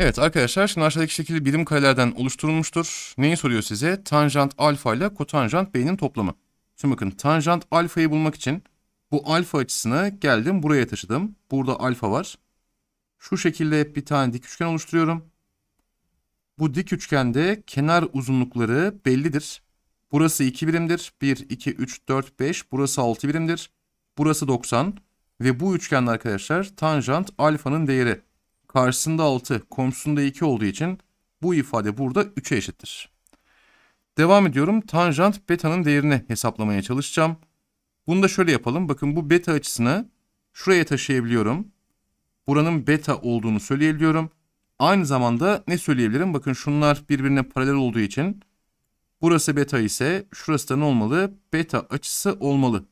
Evet arkadaşlar şimdi aşağıdaki şekilde birim karelerden oluşturulmuştur. Neyi soruyor size? Tanjant alfa ile kotanjant b'nin toplamı. Şimdi bakın tanjant alfayı bulmak için bu alfa açısını geldim buraya taşıdım. Burada alfa var. Şu şekilde bir tane dik üçgen oluşturuyorum. Bu dik üçgende kenar uzunlukları bellidir. Burası 2 birimdir. 1, 2, 3, 4, 5. Burası 6 birimdir. Burası 90. Ve bu üçgende arkadaşlar tanjant alfanın değeri karşısında 6, komşusunda 2 olduğu için bu ifade burada 3'e eşittir. Devam ediyorum. Tanjant beta'nın değerini hesaplamaya çalışacağım. Bunu da şöyle yapalım. Bakın bu beta açısını şuraya taşıyabiliyorum. Buranın beta olduğunu söyleyebiliyorum. Aynı zamanda ne söyleyebilirim? Bakın şunlar birbirine paralel olduğu için burası beta ise şurası da ne olmalı? Beta açısı olmalı.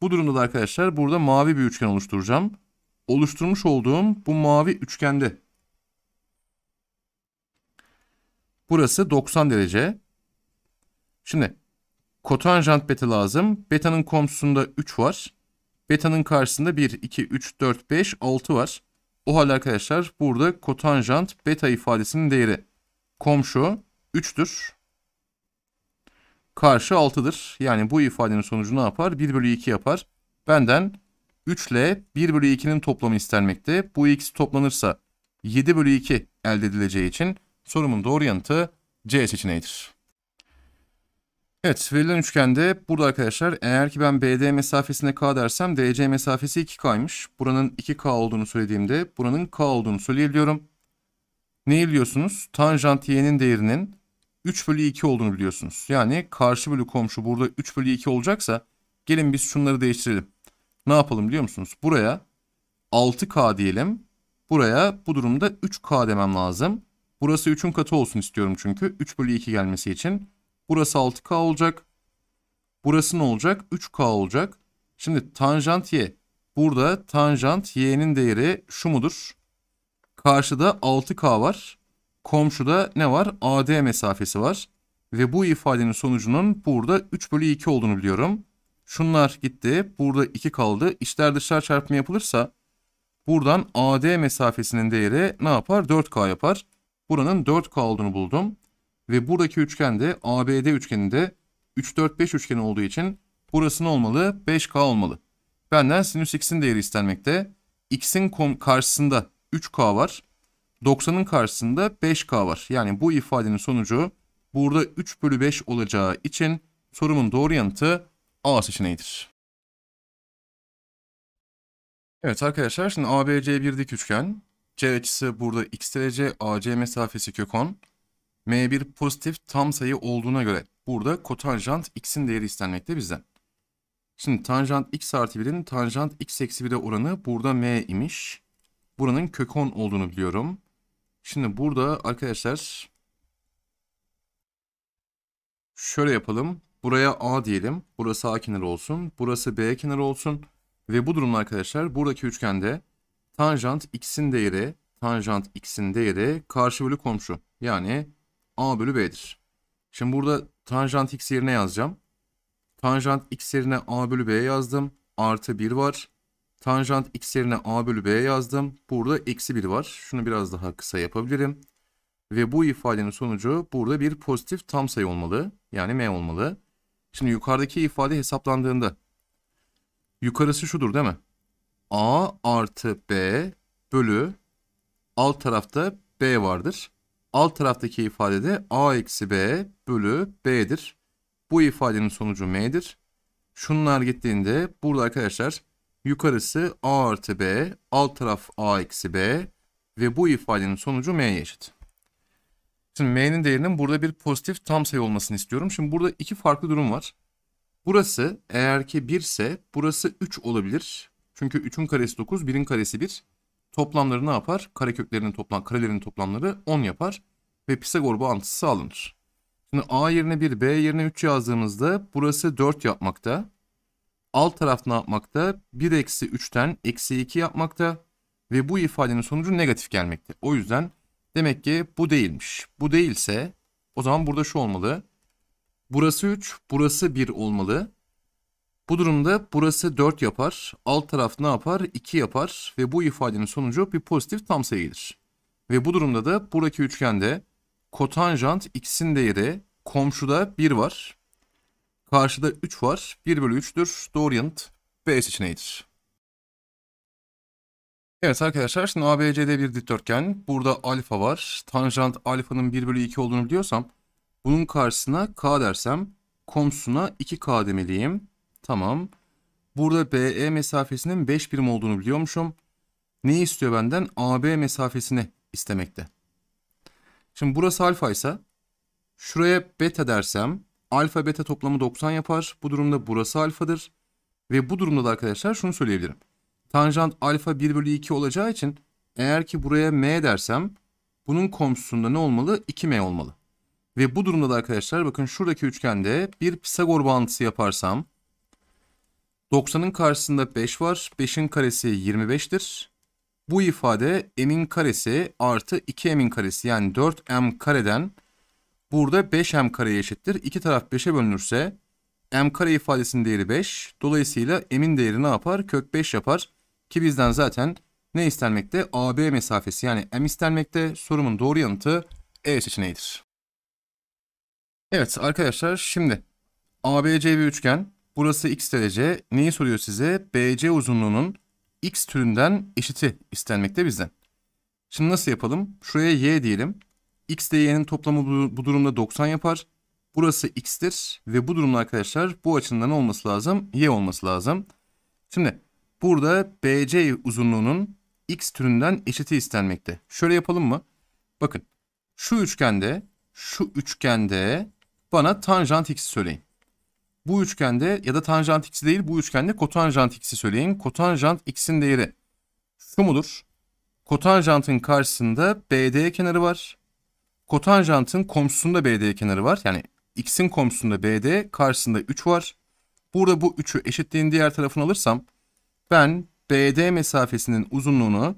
Bu durumda da arkadaşlar burada mavi bir üçgen oluşturacağım oluşturmuş olduğum bu mavi üçgende. Burası 90 derece. Şimdi kotanjant beta lazım. Beta'nın komşusunda 3 var. Beta'nın karşısında 1, 2, 3, 4, 5, 6 var. O halde arkadaşlar burada kotanjant beta ifadesinin değeri komşu 3'tür. Karşı 6'dır. Yani bu ifadenin sonucu ne yapar? 1 bölü 2 yapar. Benden 3 ile 1 bölü 2'nin toplamı istenmekte. Bu ikisi toplanırsa 7 bölü 2 elde edileceği için sorumun doğru yanıtı C seçeneğidir. Evet verilen üçgende burada arkadaşlar eğer ki ben BD mesafesine K dersem DC mesafesi 2K'ymış. Buranın 2K olduğunu söylediğimde buranın K olduğunu söyleyebiliyorum. Ne biliyorsunuz? Tanjant y'nin değerinin 3 bölü 2 olduğunu biliyorsunuz. Yani karşı bölü komşu burada 3 bölü 2 olacaksa gelin biz şunları değiştirelim ne yapalım biliyor musunuz? Buraya 6K diyelim. Buraya bu durumda 3K demem lazım. Burası 3'ün katı olsun istiyorum çünkü. 3 bölü 2 gelmesi için. Burası 6K olacak. Burası ne olacak? 3K olacak. Şimdi tanjant y. Burada tanjant y'nin değeri şu mudur? Karşıda 6K var. Komşuda ne var? AD mesafesi var. Ve bu ifadenin sonucunun burada 3 bölü 2 olduğunu biliyorum. Şunlar gitti. Burada 2 kaldı. İçler dışlar çarpımı yapılırsa buradan AD mesafesinin değeri ne yapar? 4K yapar. Buranın 4K olduğunu buldum. Ve buradaki üçgen de ABD üçgeninde 3-4-5 üçgeni olduğu için burası ne olmalı? 5K olmalı. Benden sinüs x'in değeri istenmekte. x'in karşısında 3K var. 90'ın karşısında 5K var. Yani bu ifadenin sonucu burada 3 bölü 5 olacağı için sorumun doğru yanıtı A seçeneğidir. Evet arkadaşlar şimdi ABC bir dik üçgen. C açısı burada x derece. AC mesafesi kök 10. M1 pozitif tam sayı olduğuna göre burada kotanjant x'in değeri istenmekte bizden. Şimdi tanjant x artı 1'in tanjant x eksi 1'e oranı burada m imiş. Buranın kök 10 olduğunu biliyorum. Şimdi burada arkadaşlar şöyle yapalım. Buraya A diyelim. Burası A kenarı olsun. Burası B kenarı olsun. Ve bu durumda arkadaşlar buradaki üçgende tanjant x'in değeri tanjant x'in değeri karşı bölü komşu. Yani A bölü B'dir. Şimdi burada tanjant x yerine yazacağım. Tanjant x yerine A bölü B yazdım. Artı 1 var. Tanjant x yerine A bölü B yazdım. Burada eksi 1 var. Şunu biraz daha kısa yapabilirim. Ve bu ifadenin sonucu burada bir pozitif tam sayı olmalı. Yani M olmalı. Şimdi yukarıdaki ifade hesaplandığında yukarısı şudur değil mi? A artı B bölü alt tarafta B vardır. Alt taraftaki ifade de A eksi B bölü B'dir. Bu ifadenin sonucu M'dir. Şunlar gittiğinde burada arkadaşlar yukarısı A artı B, alt taraf A eksi B ve bu ifadenin sonucu M'ye eşit. Şimdi m'nin değerinin burada bir pozitif tam sayı olmasını istiyorum. Şimdi burada iki farklı durum var. Burası eğer ki 1 ise burası 3 olabilir. Çünkü 3'ün karesi 9, 1'in karesi 1. Toplamları ne yapar? Kareköklerinin toplam, karelerinin toplamları 10 yapar ve Pisagor bağıntısı sağlanır. Şimdi A yerine 1, B yerine 3 yazdığımızda burası 4 yapmakta. Alt taraf ne yapmakta? 1 eksi 3'ten eksi 2 yapmakta. Ve bu ifadenin sonucu negatif gelmekte. O yüzden Demek ki bu değilmiş. Bu değilse o zaman burada şu olmalı. Burası 3, burası 1 olmalı. Bu durumda burası 4 yapar. Alt taraf ne yapar? 2 yapar. Ve bu ifadenin sonucu bir pozitif tam sayı gelir. Ve bu durumda da buradaki üçgende kotanjant x'in değeri komşuda 1 var. Karşıda 3 var. 1 bölü 3'tür. Doğru yanıt B seçeneğidir. Evet arkadaşlar şimdi ABCD bir dikdörtgen. Burada alfa var. Tanjant alfanın 1 bölü 2 olduğunu biliyorsam bunun karşısına K dersem komşusuna 2K demeliyim. Tamam. Burada BE mesafesinin 5 birim olduğunu biliyormuşum. Ne istiyor benden? AB mesafesini istemekte. Şimdi burası alfa ise şuraya beta dersem alfa beta toplamı 90 yapar. Bu durumda burası alfadır. Ve bu durumda da arkadaşlar şunu söyleyebilirim tanjant alfa 1 bölü 2 olacağı için eğer ki buraya m dersem bunun komşusunda ne olmalı? 2m olmalı. Ve bu durumda da arkadaşlar bakın şuradaki üçgende bir Pisagor bağıntısı yaparsam 90'ın karşısında 5 var. 5'in karesi 25'tir. Bu ifade m'in karesi artı 2m'in karesi yani 4m kareden burada 5m kareye eşittir. İki taraf 5'e bölünürse m kare ifadesinin değeri 5. Dolayısıyla m'in değeri ne yapar? Kök 5 yapar. Ki bizden zaten ne istenmekte? AB mesafesi yani M istenmekte. Sorumun doğru yanıtı E seçeneğidir. Evet arkadaşlar şimdi ABC bir üçgen. Burası x derece. Neyi soruyor size? BC uzunluğunun x türünden eşiti istenmekte bizden. Şimdi nasıl yapalım? Şuraya y diyelim. x ile y'nin toplamı bu durumda 90 yapar. Burası x'tir ve bu durumda arkadaşlar bu açından olması lazım? y olması lazım. Şimdi Burada BC uzunluğunun x türünden eşiti istenmekte. Şöyle yapalım mı? Bakın şu üçgende, şu üçgende bana tanjant x'i söyleyin. Bu üçgende ya da tanjant x'i değil bu üçgende kotanjant x'i söyleyin. Kotanjant x'in değeri şu mudur? Kotanjantın karşısında BD kenarı var. Kotanjantın komşusunda BD kenarı var. Yani x'in komşusunda BD karşısında 3 var. Burada bu 3'ü eşitliğin diğer tarafını alırsam ben BD mesafesinin uzunluğunu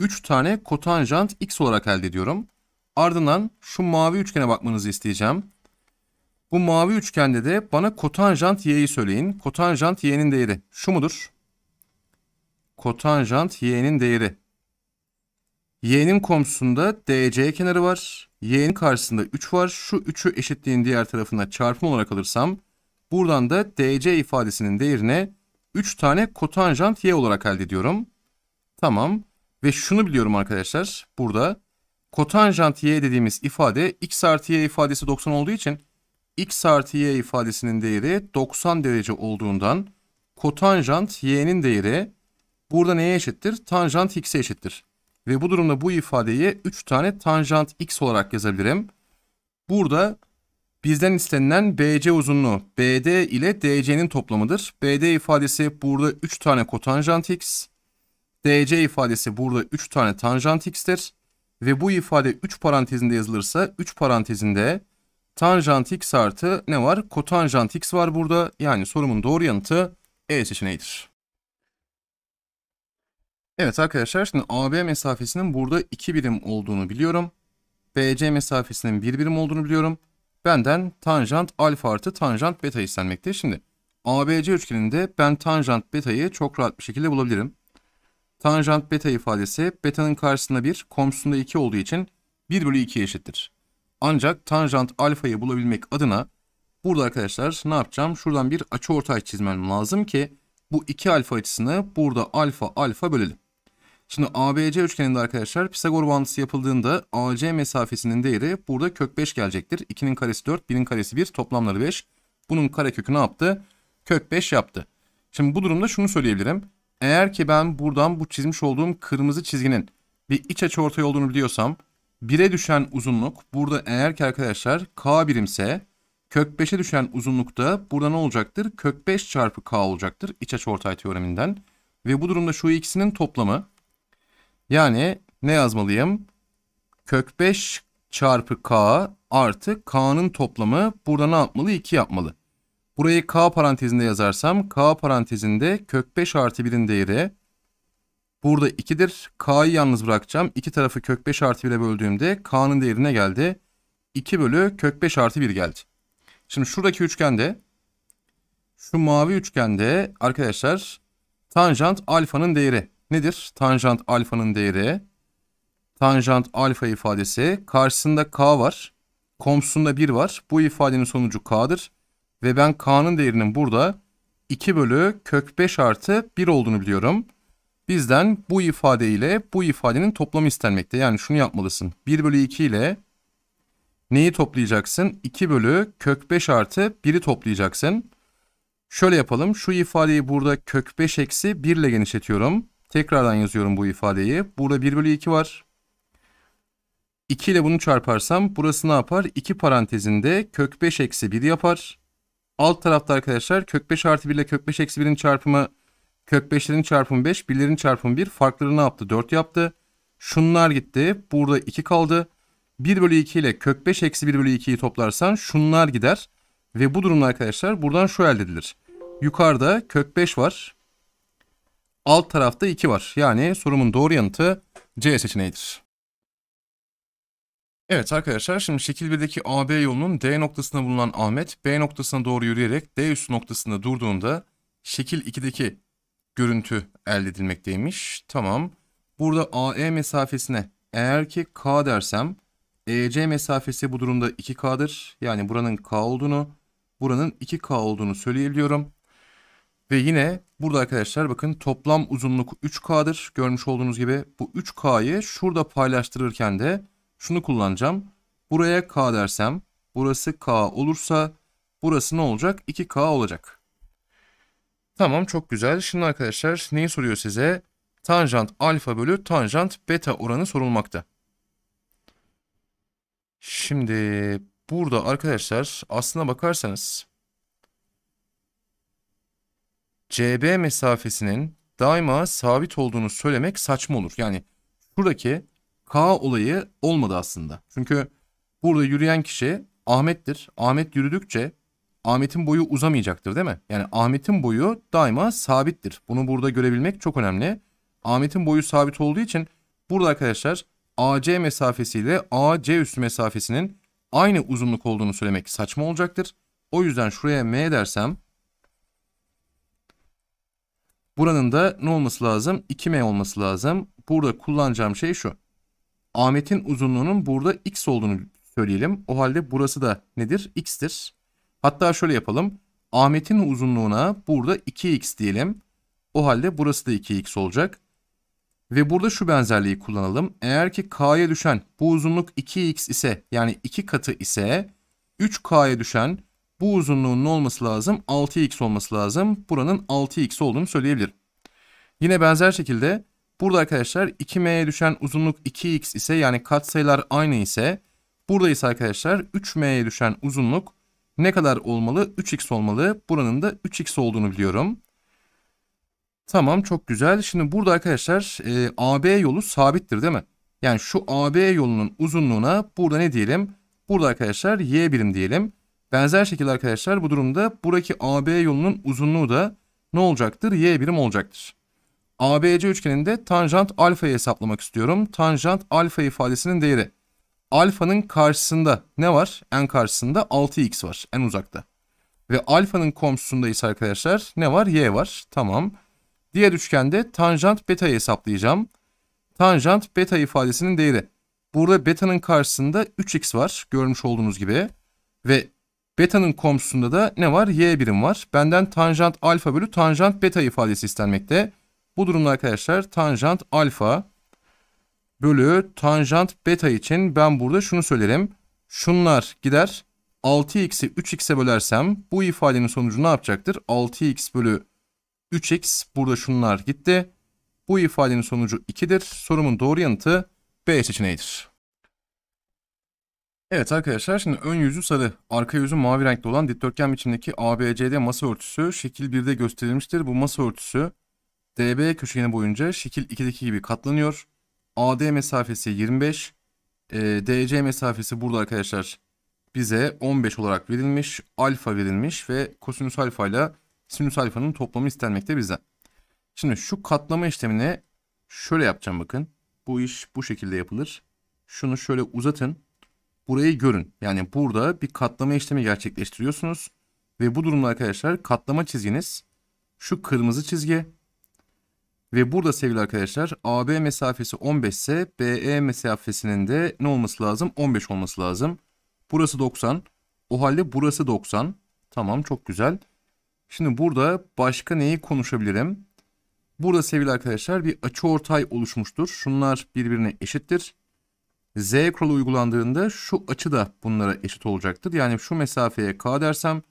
3 tane kotanjant x olarak elde ediyorum. Ardından şu mavi üçgene bakmanızı isteyeceğim. Bu mavi üçgende de bana kotanjant y'yi söyleyin. Kotanjant y'nin değeri şu mudur? Kotanjant y'nin değeri. Y'nin komşusunda DC kenarı var. Y'nin karşısında 3 var. Şu 3'ü eşitliğin diğer tarafına çarpım olarak alırsam buradan da DC ifadesinin değerine 3 tane kotanjant y olarak elde ediyorum. Tamam. Ve şunu biliyorum arkadaşlar. Burada kotanjant y dediğimiz ifade x artı y ifadesi 90 olduğu için x artı y ifadesinin değeri 90 derece olduğundan kotanjant y'nin değeri burada neye eşittir? Tanjant x'e eşittir. Ve bu durumda bu ifadeyi 3 tane tanjant x olarak yazabilirim. Burada Bizden istenilen BC uzunluğu BD ile DC'nin toplamıdır. BD ifadesi burada 3 tane kotanjant x. DC ifadesi burada 3 tane tanjant x'tir. Ve bu ifade 3 parantezinde yazılırsa 3 parantezinde tanjant x artı ne var? Kotanjant x var burada. Yani sorumun doğru yanıtı E seçeneğidir. Evet arkadaşlar şimdi AB mesafesinin burada 2 birim olduğunu biliyorum. BC mesafesinin 1 birim olduğunu biliyorum benden tanjant alfa artı tanjant beta istenmekte. Şimdi ABC üçgeninde ben tanjant beta'yı çok rahat bir şekilde bulabilirim. Tanjant beta ifadesi beta'nın karşısında 1, komşusunda 2 olduğu için 1 bölü 2'ye eşittir. Ancak tanjant alfayı bulabilmek adına burada arkadaşlar ne yapacağım? Şuradan bir açı ortay çizmem lazım ki bu iki alfa açısını burada alfa alfa bölelim. Şimdi ABC üçgeninde arkadaşlar Pisagor bağıntısı yapıldığında AC mesafesinin değeri burada kök 5 gelecektir. 2'nin karesi 4, 1'in karesi 1, toplamları 5. Bunun karekökü ne yaptı? Kök 5 yaptı. Şimdi bu durumda şunu söyleyebilirim. Eğer ki ben buradan bu çizmiş olduğum kırmızı çizginin bir iç açı ortay olduğunu biliyorsam 1'e düşen uzunluk burada eğer ki arkadaşlar K birimse kök 5'e düşen uzunluk da burada ne olacaktır? Kök 5 çarpı K olacaktır iç açı ortay teoreminden. Ve bu durumda şu ikisinin toplamı yani ne yazmalıyım? Kök 5 çarpı k artı k'nın toplamı burada ne yapmalı? 2 yapmalı. Burayı k parantezinde yazarsam k parantezinde kök 5 artı 1'in değeri burada 2'dir. k'yı yalnız bırakacağım. İki tarafı kök 5 artı 1'e böldüğümde k'nın ne geldi. 2 bölü kök 5 artı 1 geldi. Şimdi şuradaki üçgende şu mavi üçgende arkadaşlar tanjant alfanın değeri nedir? Tanjant alfanın değeri. Tanjant alfa ifadesi. Karşısında k var. Komşusunda 1 var. Bu ifadenin sonucu k'dır. Ve ben k'nın değerinin burada 2 bölü kök 5 artı 1 olduğunu biliyorum. Bizden bu ifade ile bu ifadenin toplamı istenmekte. Yani şunu yapmalısın. 1 bölü 2 ile neyi toplayacaksın? 2 bölü kök 5 artı 1'i toplayacaksın. Şöyle yapalım. Şu ifadeyi burada kök 5 eksi 1 ile genişletiyorum. Tekrardan yazıyorum bu ifadeyi. Burada 1 bölü 2 var. 2 ile bunu çarparsam burası ne yapar? 2 parantezinde kök 5 eksi 1 yapar. Alt tarafta arkadaşlar kök 5 artı 1 ile kök 5 eksi 1'in çarpımı kök 5'lerin çarpımı 5, 1'lerin çarpımı 1. Farkları ne yaptı? 4 yaptı. Şunlar gitti. Burada 2 kaldı. 1 bölü 2 ile kök 5 eksi 1 bölü 2'yi toplarsan şunlar gider. Ve bu durumda arkadaşlar buradan şu elde edilir. Yukarıda kök 5 var alt tarafta 2 var. Yani sorumun doğru yanıtı C seçeneğidir. Evet arkadaşlar şimdi şekil 1'deki AB yolunun D noktasında bulunan Ahmet B noktasına doğru yürüyerek D üst noktasında durduğunda şekil 2'deki görüntü elde edilmekteymiş. Tamam. Burada AE mesafesine eğer ki K dersem EC mesafesi bu durumda 2K'dır. Yani buranın K olduğunu, buranın 2K olduğunu söyleyebiliyorum. Ve yine burada arkadaşlar bakın toplam uzunluk 3K'dır. Görmüş olduğunuz gibi bu 3K'yı şurada paylaştırırken de şunu kullanacağım. Buraya K dersem burası K olursa burası ne olacak? 2K olacak. Tamam çok güzel. Şimdi arkadaşlar neyi soruyor size? Tanjant alfa bölü tanjant beta oranı sorulmakta. Şimdi burada arkadaşlar aslına bakarsanız CB mesafesinin daima sabit olduğunu söylemek saçma olur. Yani şuradaki K olayı olmadı aslında. Çünkü burada yürüyen kişi Ahmet'tir. Ahmet yürüdükçe Ahmet'in boyu uzamayacaktır değil mi? Yani Ahmet'in boyu daima sabittir. Bunu burada görebilmek çok önemli. Ahmet'in boyu sabit olduğu için burada arkadaşlar AC mesafesiyle AC üstü mesafesinin aynı uzunluk olduğunu söylemek saçma olacaktır. O yüzden şuraya M dersem Buranın da ne olması lazım? 2m olması lazım. Burada kullanacağım şey şu. Ahmet'in uzunluğunun burada x olduğunu söyleyelim. O halde burası da nedir? x'tir. Hatta şöyle yapalım. Ahmet'in uzunluğuna burada 2x diyelim. O halde burası da 2x olacak. Ve burada şu benzerliği kullanalım. Eğer ki k'ya düşen bu uzunluk 2x ise yani 2 katı ise 3k'ya düşen bu uzunluğun olması lazım? 6x olması lazım. Buranın 6x olduğunu söyleyebilirim. Yine benzer şekilde burada arkadaşlar 2m'ye düşen uzunluk 2x ise yani katsayılar aynı ise burada ise arkadaşlar 3m'ye düşen uzunluk ne kadar olmalı? 3x olmalı. Buranın da 3x olduğunu biliyorum. Tamam çok güzel. Şimdi burada arkadaşlar e, AB yolu sabittir değil mi? Yani şu AB yolunun uzunluğuna burada ne diyelim? Burada arkadaşlar y birim diyelim. Benzer şekilde arkadaşlar bu durumda buradaki AB yolunun uzunluğu da ne olacaktır? Y birim olacaktır. ABC üçgeninde tanjant alfayı hesaplamak istiyorum. Tanjant alfa ifadesinin değeri. Alfanın karşısında ne var? En karşısında 6x var en uzakta. Ve alfanın komşusunda ise arkadaşlar ne var? Y var. Tamam. Diğer üçgende tanjant beta'yı hesaplayacağım. Tanjant beta ifadesinin değeri. Burada beta'nın karşısında 3x var görmüş olduğunuz gibi. Ve Beta'nın komşusunda da ne var? Y birim var. Benden tanjant alfa bölü tanjant beta ifadesi istenmekte. Bu durumda arkadaşlar tanjant alfa bölü tanjant beta için ben burada şunu söylerim. Şunlar gider. 6x'i 3x'e bölersem bu ifadenin sonucu ne yapacaktır? 6x bölü 3x burada şunlar gitti. Bu ifadenin sonucu 2'dir. Sorumun doğru yanıtı B seçeneğidir. Evet arkadaşlar şimdi ön yüzü sarı, arka yüzü mavi renkli olan dikdörtgen biçimdeki ABCD masa örtüsü şekil 1'de gösterilmiştir. Bu masa örtüsü DB köşegeni boyunca şekil 2'deki gibi katlanıyor. AD mesafesi 25, e, DC mesafesi burada arkadaşlar bize 15 olarak verilmiş, alfa verilmiş ve kosinüs alfa ile sinüs alfanın toplamı istenmekte bizden. Şimdi şu katlama işlemini şöyle yapacağım bakın. Bu iş bu şekilde yapılır. Şunu şöyle uzatın burayı görün. Yani burada bir katlama işlemi gerçekleştiriyorsunuz. Ve bu durumda arkadaşlar katlama çizginiz şu kırmızı çizgi. Ve burada sevgili arkadaşlar AB mesafesi 15 ise BE mesafesinin de ne olması lazım? 15 olması lazım. Burası 90. O halde burası 90. Tamam çok güzel. Şimdi burada başka neyi konuşabilirim? Burada sevgili arkadaşlar bir açıortay oluşmuştur. Şunlar birbirine eşittir. Z kuralı uygulandığında şu açı da bunlara eşit olacaktır. Yani şu mesafeye K dersem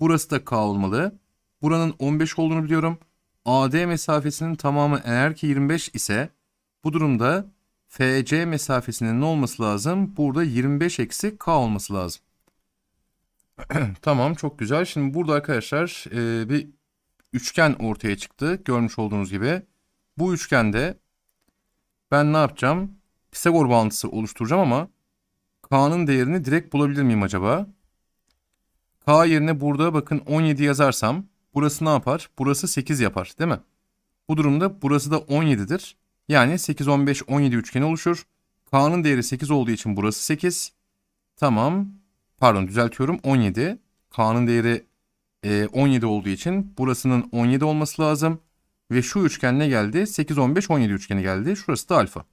burası da K olmalı. Buranın 15 olduğunu biliyorum. AD mesafesinin tamamı eğer ki 25 ise bu durumda FC mesafesinin ne olması lazım? Burada 25 eksi K olması lazım. tamam çok güzel. Şimdi burada arkadaşlar e, bir üçgen ortaya çıktı. Görmüş olduğunuz gibi. Bu üçgende ben ne yapacağım? Pisagor bağıntısı oluşturacağım ama K'nın değerini direkt bulabilir miyim acaba? K yerine burada bakın 17 yazarsam burası ne yapar? Burası 8 yapar değil mi? Bu durumda burası da 17'dir. Yani 8, 15, 17 üçgeni oluşur. K'nın değeri 8 olduğu için burası 8. Tamam. Pardon düzeltiyorum 17. K'nın değeri 17 e, olduğu için burasının 17 olması lazım. Ve şu üçgen ne geldi? 8, 15, 17 üçgeni geldi. Şurası da alfa.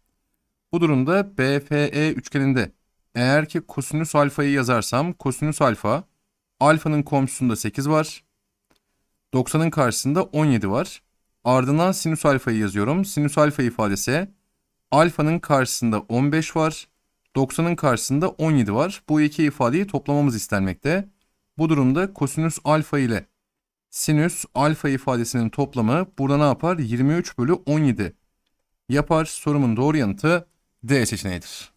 Bu durumda BFE üçgeninde eğer ki kosinüs alfayı yazarsam kosinüs alfa alfanın komşusunda 8 var. 90'ın karşısında 17 var. Ardından sinüs alfayı yazıyorum. Sinüs alfa ifadesi alfanın karşısında 15 var. 90'ın karşısında 17 var. Bu iki ifadeyi toplamamız istenmekte. Bu durumda kosinüs alfa ile sinüs alfa ifadesinin toplamı burada ne yapar? 23 bölü 17 yapar. Sorumun doğru yanıtı D seçeneğidir.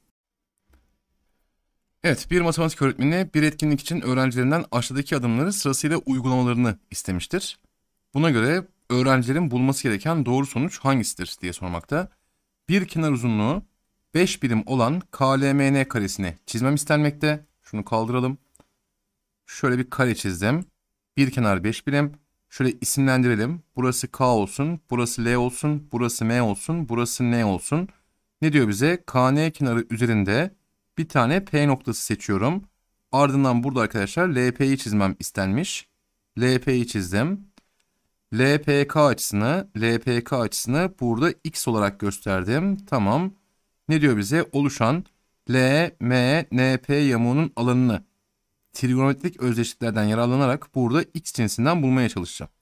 Evet, bir matematik öğretmeni bir etkinlik için öğrencilerinden aşağıdaki adımları sırasıyla uygulamalarını istemiştir. Buna göre öğrencilerin bulması gereken doğru sonuç hangisidir diye sormakta. Bir kenar uzunluğu 5 birim olan KLMN karesini çizmem istenmekte. Şunu kaldıralım. Şöyle bir kare çizdim. Bir kenar 5 birim. Şöyle isimlendirelim. Burası K olsun, burası L olsun, burası M olsun, burası N olsun. Ne diyor bize? KN kenarı üzerinde bir tane P noktası seçiyorum. Ardından burada arkadaşlar LP'yi çizmem istenmiş. LP'yi çizdim. LPK açısını, LPK açısını burada X olarak gösterdim. Tamam. Ne diyor bize? Oluşan LMNP yamuğunun alanını trigonometrik özdeşliklerden yararlanarak burada X cinsinden bulmaya çalışacağım.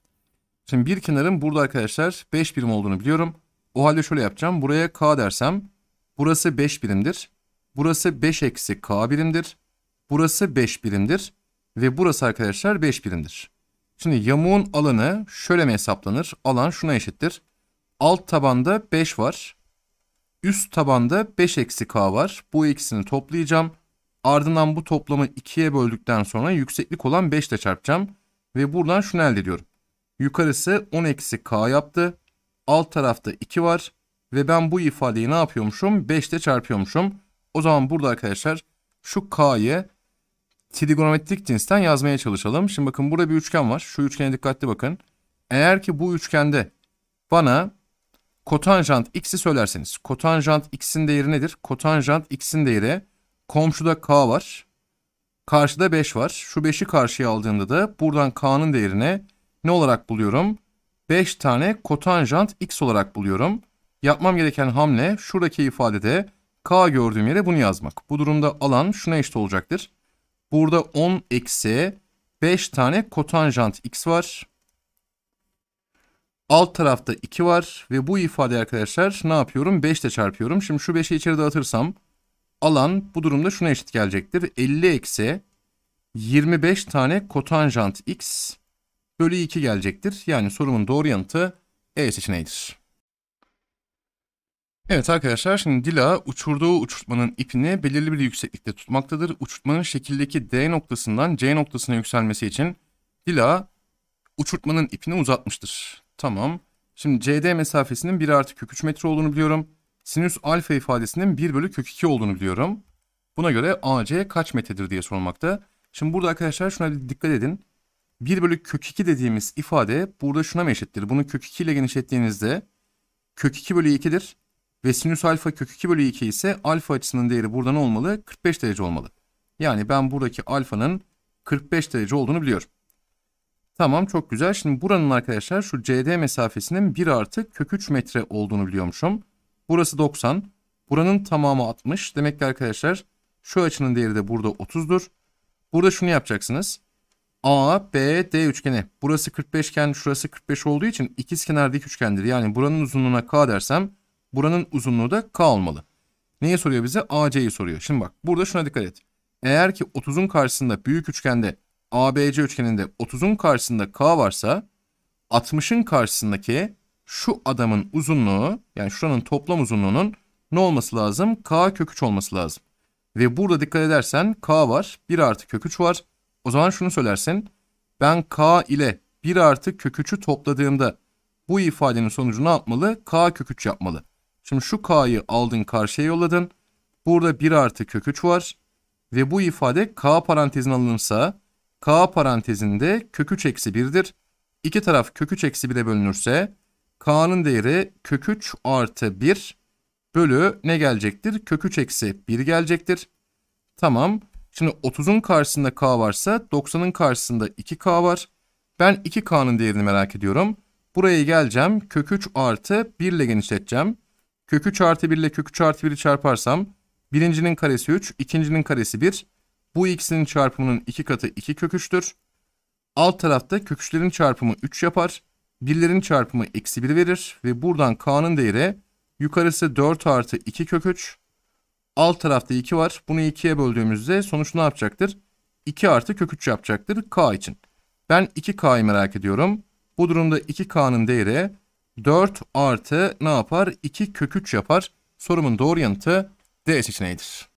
Şimdi bir kenarın burada arkadaşlar 5 birim olduğunu biliyorum. O halde şöyle yapacağım. Buraya K dersem Burası 5 birimdir. Burası 5 eksi k birimdir. Burası 5 birimdir. Ve burası arkadaşlar 5 birimdir. Şimdi yamuğun alanı şöyle mi hesaplanır? Alan şuna eşittir. Alt tabanda 5 var. Üst tabanda 5 eksi k var. Bu ikisini toplayacağım. Ardından bu toplamı 2'ye böldükten sonra yükseklik olan 5 ile çarpacağım. Ve buradan şunu elde ediyorum. Yukarısı 10 eksi k yaptı. Alt tarafta 2 var. Ve ben bu ifadeyi ne yapıyormuşum? 5 ile çarpıyormuşum. O zaman burada arkadaşlar şu k'yı trigonometrik cinsten yazmaya çalışalım. Şimdi bakın burada bir üçgen var. Şu üçgene dikkatli bakın. Eğer ki bu üçgende bana kotanjant x'i söylerseniz. Kotanjant x'in değeri nedir? Kotanjant x'in değeri komşuda k var. Karşıda 5 var. Şu 5'i karşıya aldığında da buradan k'nın değerine ne olarak buluyorum? 5 tane kotanjant x olarak buluyorum. Yapmam gereken hamle şuradaki ifadede k gördüğüm yere bunu yazmak. Bu durumda alan şuna eşit olacaktır. Burada 10 eksi 5 tane kotanjant x var. Alt tarafta 2 var ve bu ifade arkadaşlar ne yapıyorum? 5 ile çarpıyorum. Şimdi şu 5'i içeri dağıtırsam alan bu durumda şuna eşit gelecektir. 50 eksi 25 tane kotanjant x bölü 2 gelecektir. Yani sorumun doğru yanıtı E seçeneğidir. Evet arkadaşlar şimdi Dila uçurduğu uçurtmanın ipini belirli bir yükseklikte tutmaktadır. Uçurtmanın şekildeki D noktasından C noktasına yükselmesi için Dila uçurtmanın ipini uzatmıştır. Tamam. Şimdi CD mesafesinin 1 artı kök 3 metre olduğunu biliyorum. Sinüs alfa ifadesinin 1 bölü kök 2 olduğunu biliyorum. Buna göre AC kaç metredir diye sorulmakta. Şimdi burada arkadaşlar şuna dikkat edin. 1 bölü kök 2 dediğimiz ifade burada şuna mı eşittir? Bunu kök 2 ile genişlettiğinizde kök 2 bölü 2'dir. Ve sinüs alfa kök 2 bölü 2 ise alfa açısının değeri burada ne olmalı 45 derece olmalı. Yani ben buradaki alfanın 45 derece olduğunu biliyorum. Tamam çok güzel. Şimdi buranın arkadaşlar şu CD mesafesinin 1 artı kök 3 metre olduğunu biliyormuşum. Burası 90. Buranın tamamı 60. Demek ki arkadaşlar şu açının değeri de burada 30'dur. Burada şunu yapacaksınız. A, B, D üçgeni. Burası 45 iken şurası 45 olduğu için ikizkenar dik üçgendir. Yani buranın uzunluğuna K dersem Buranın uzunluğu da k olmalı. Neyi soruyor bize? AC'yi soruyor. Şimdi bak burada şuna dikkat et. Eğer ki 30'un karşısında büyük üçgende ABC üçgeninde 30'un karşısında k varsa 60'ın karşısındaki şu adamın uzunluğu yani şuranın toplam uzunluğunun ne olması lazım? K köküç olması lazım. Ve burada dikkat edersen K var 1 artı köküç var. O zaman şunu söylersin. Ben K ile 1 artı köküçü topladığımda bu ifadenin sonucunu ne yapmalı? K köküç yapmalı. Şimdi şu k'yı aldın karşıya yolladın. Burada 1 artı kök 3 var. Ve bu ifade k parantezine alınırsa k parantezinde kök 3 eksi 1'dir. İki taraf kök 3 eksi 1'e bölünürse k'nın değeri kök 3 artı 1 bölü ne gelecektir? Kök 3 eksi 1 gelecektir. Tamam. Şimdi 30'un karşısında k varsa 90'ın karşısında 2k var. Ben 2k'nın değerini merak ediyorum. Buraya geleceğim. Kök 3 artı 1 ile genişleteceğim. Kök 3 artı 1 ile kök 3 artı 1'i çarparsam birincinin karesi 3, ikincinin karesi 1. Bu ikisinin çarpımının 2 katı 2 kök 3'tür. Alt tarafta kök 3'lerin çarpımı 3 yapar. Birlerin çarpımı eksi 1 verir ve buradan k'nın değeri yukarısı 4 artı 2 kök 3. Alt tarafta 2 var. Bunu 2'ye böldüğümüzde sonuç ne yapacaktır? 2 artı kök 3 yapacaktır k için. Ben 2k'yı merak ediyorum. Bu durumda 2k'nın değeri 4 artı ne yapar? 2 kök 3 yapar. Sorumun doğru yanıtı D seçeneğidir.